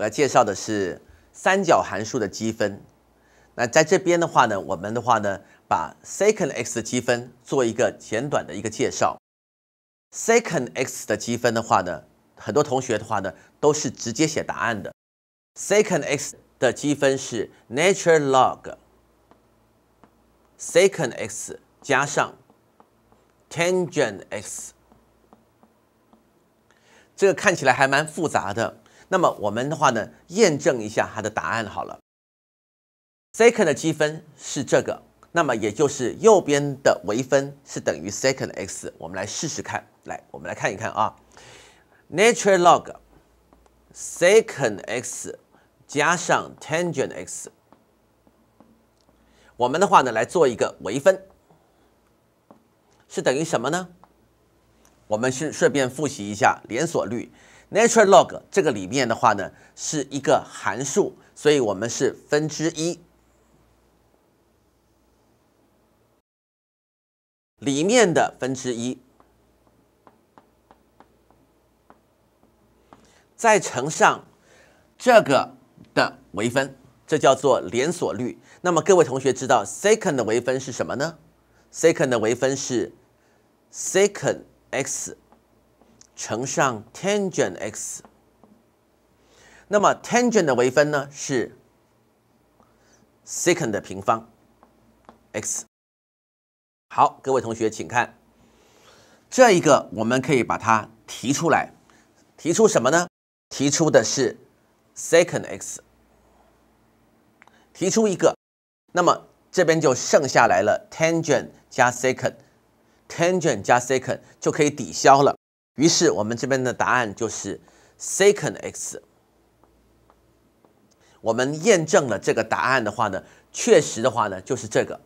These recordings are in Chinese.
我来介绍的是三角函数的积分。那在这边的话呢，我们的话呢，把 secant x 的积分做一个简短的一个介绍。secant x 的积分的话呢，很多同学的话呢，都是直接写答案的。secant x 的积分是 n a t u r e l log secant x 加上 tangent x。这个看起来还蛮复杂的。那么我们的话呢，验证一下它的答案好了。Second 的积分是这个，那么也就是右边的微分是等于 Second x。我们来试试看，来，我们来看一看啊，Natural log Second x 加上 Tangent x。我们的话呢，来做一个微分，是等于什么呢？我们是顺便复习一下连锁率。Natural log 这个里面的话呢是一个函数，所以我们是分之一里面的分之一，再乘上这个的微分，这叫做连锁率。那么各位同学知道 second 的微分是什么呢？second 的微分是 second x。乘上 tangent x，那么 tangent 的微分呢是 secant 的平方 x。好，各位同学请看这一个，我们可以把它提出来，提出什么呢？提出的是 secant x，提出一个，那么这边就剩下来了 tangent 加 secant，tangent 加 secant 就可以抵消了。于是我们这边的答案就是 second x。我们验证了这个答案的话呢，确实的话呢就是这个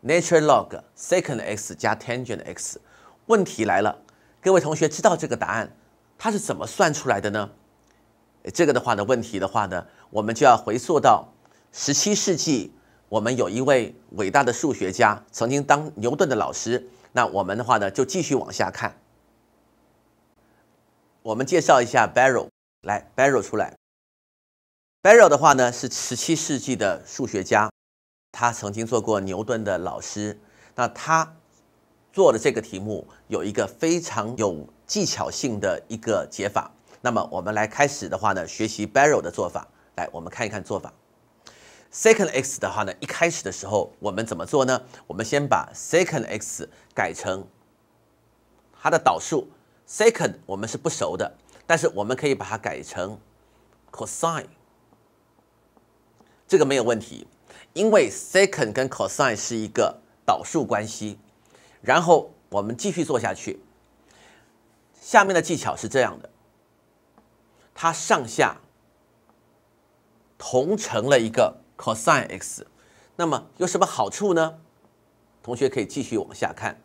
n a t u r e l log second x 加 tangent x。问题来了，各位同学知道这个答案它是怎么算出来的呢？这个的话的问题的话呢，我们就要回溯到十七世纪，我们有一位伟大的数学家，曾经当牛顿的老师。那我们的话呢，就继续往下看。我们介绍一下 Barrow，来 Barrow 出来。Barrow 的话呢是17世纪的数学家，他曾经做过牛顿的老师。那他做的这个题目有一个非常有技巧性的一个解法。那么我们来开始的话呢，学习 Barrow 的做法。来，我们看一看做法。Second x 的话呢，一开始的时候我们怎么做呢？我们先把 Second x 改成它的导数。Second，我们是不熟的，但是我们可以把它改成 cosine，这个没有问题，因为 second 跟 cosine 是一个导数关系。然后我们继续做下去，下面的技巧是这样的，它上下同乘了一个 cosine x，那么有什么好处呢？同学可以继续往下看。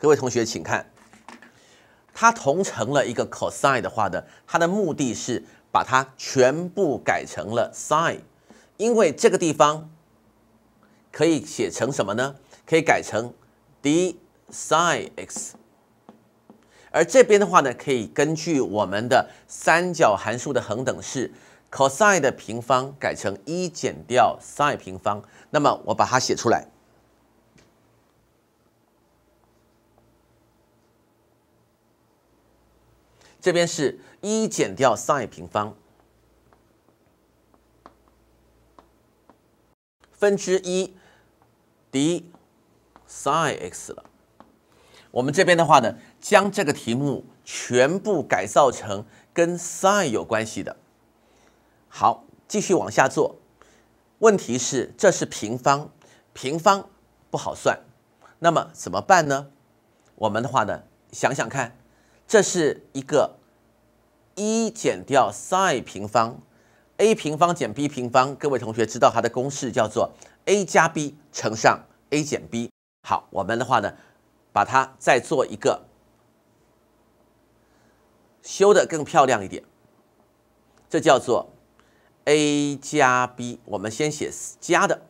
各位同学，请看，它同乘了一个 cosine 的话呢，它的目的是把它全部改成了 sin，因为这个地方可以写成什么呢？可以改成 d sin x。而这边的话呢，可以根据我们的三角函数的恒等式，cosine 的平方改成一减掉 sin 平方，那么我把它写出来。这边是一减掉 sin 平方分之一，d sinx 了。我们这边的话呢，将这个题目全部改造成跟 sin 有关系的。好，继续往下做。问题是这是平方，平方不好算。那么怎么办呢？我们的话呢，想想看，这是一个。一减掉 sin 平方，a 平方减 b 平方，各位同学知道它的公式叫做 a 加 b 乘上 a 减 b。好，我们的话呢，把它再做一个修的更漂亮一点，这叫做 a 加 b。我们先写加的，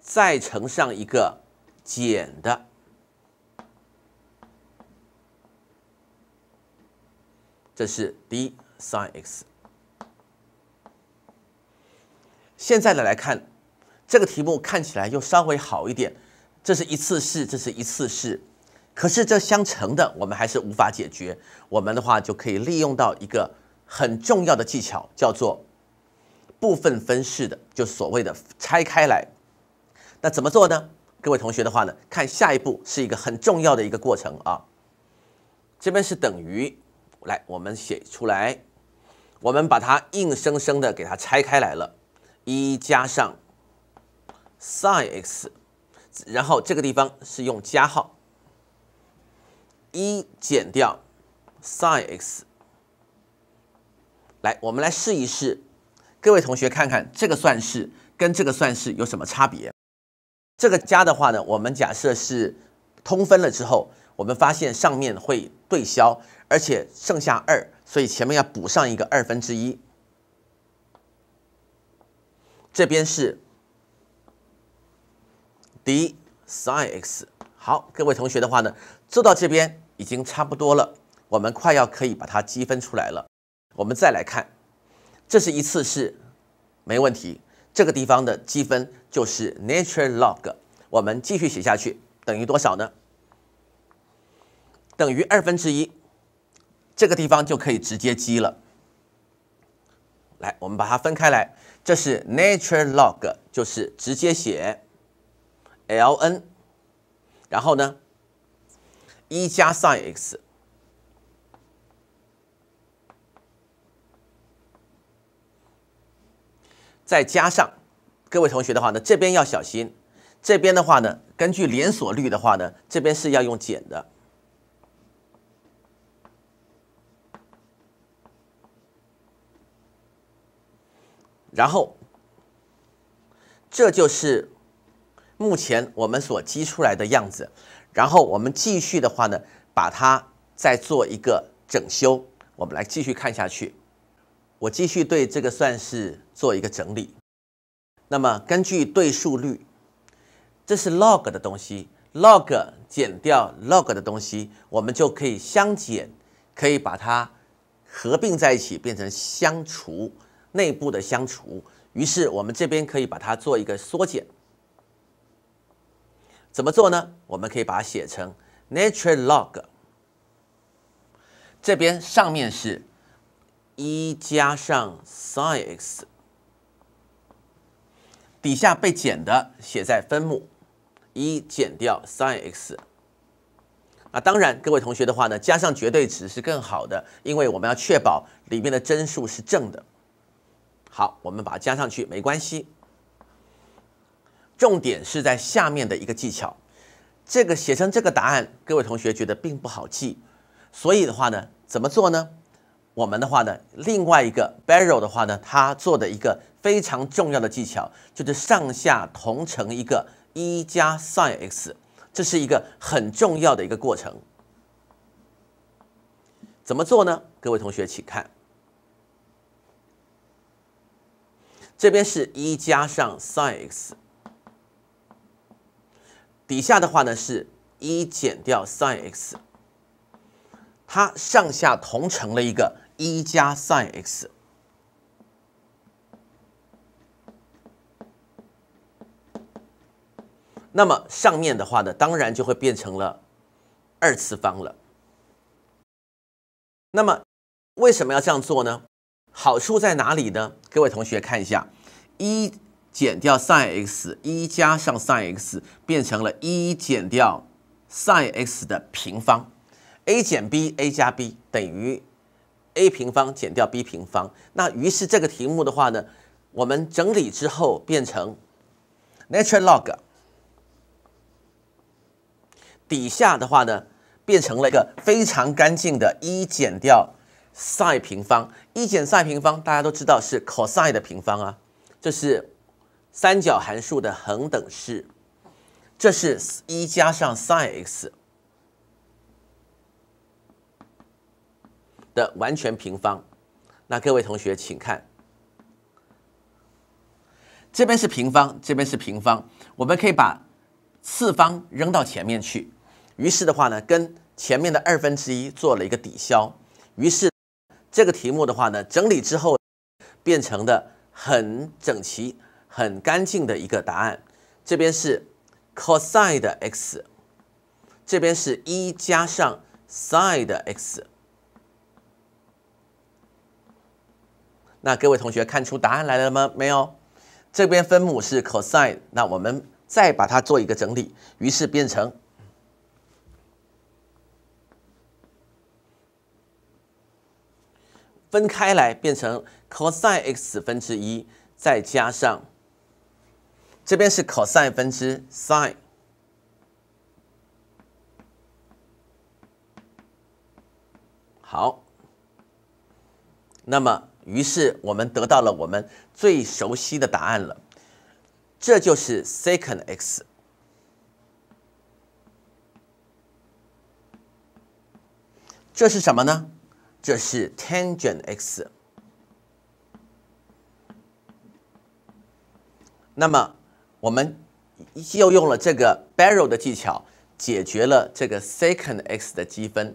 再乘上一个减的。这是第 sin x。现在呢来看，这个题目看起来又稍微好一点，这是一次式，这是一次式。可是这相乘的，我们还是无法解决。我们的话就可以利用到一个很重要的技巧，叫做部分分式的，就所谓的拆开来。那怎么做呢？各位同学的话呢，看下一步是一个很重要的一个过程啊。这边是等于。来，我们写出来，我们把它硬生生的给它拆开来了，一加上 sin x，然后这个地方是用加号，一减掉 sin x。来，我们来试一试，各位同学看看这个算式跟这个算式有什么差别？这个加的话呢，我们假设是通分了之后，我们发现上面会对消。而且剩下二，所以前面要补上一个二分之一。这边是，d sinx。好，各位同学的话呢，做到这边已经差不多了，我们快要可以把它积分出来了。我们再来看，这是一次式，没问题。这个地方的积分就是 n a t u r e l log。我们继续写下去，等于多少呢？等于二分之一。这个地方就可以直接积了。来，我们把它分开来，这是 n a t u r e l log，就是直接写 ln，然后呢，一加 sin x，再加上，各位同学的话呢，这边要小心，这边的话呢，根据连锁率的话呢，这边是要用减的。然后，这就是目前我们所积出来的样子。然后我们继续的话呢，把它再做一个整修。我们来继续看下去，我继续对这个算式做一个整理。那么根据对数率，这是 log 的东西，log 减掉 log 的东西，我们就可以相减，可以把它合并在一起，变成相除。内部的相除，于是我们这边可以把它做一个缩减。怎么做呢？我们可以把它写成 n a t u r e l o g 这边上面是一加上 sin x，底下被减的写在分母，一减掉 sin x。啊，当然各位同学的话呢，加上绝对值是更好的，因为我们要确保里面的真数是正的。好，我们把它加上去没关系。重点是在下面的一个技巧，这个写成这个答案，各位同学觉得并不好记，所以的话呢，怎么做呢？我们的话呢，另外一个 Barrow 的话呢，它做的一个非常重要的技巧就是上下同乘一个一加 sin x，这是一个很重要的一个过程。怎么做呢？各位同学，请看。这边是一加上 sinx，底下的话呢是一减掉 sinx，它上下同乘了一个一加 sinx，那么上面的话呢，当然就会变成了二次方了。那么为什么要这样做呢？好处在哪里呢？各位同学看一下，一减掉 sinx，一加上 sinx，变成了一减掉 sinx 的平方。a 减 ba 加 b 等于 a 平方减掉 b 平方。那于是这个题目的话呢，我们整理之后变成 natural log。底下的话呢，变成了一个非常干净的一减掉。sin 平方一减 sin 平方，大家都知道是 cos 的平方啊，这是三角函数的恒等式。这是一加上 sin x 的完全平方。那各位同学，请看，这边是平方，这边是平方，我们可以把次方扔到前面去。于是的话呢，跟前面的二分之一做了一个抵消，于是。这个题目的话呢，整理之后变成的很整齐、很干净的一个答案。这边是 cosine x，这边是一加上 sin x。那各位同学看出答案来了吗？没有。这边分母是 cosine，那我们再把它做一个整理，于是变成。分开来变成 cosine x 分之一，再加上这边是 cosine 分之 sine。好，那么于是我们得到了我们最熟悉的答案了，这就是 second x。这是什么呢？这是 tangent x，那么我们又用了这个 barrel 的技巧，解决了这个 second x 的积分。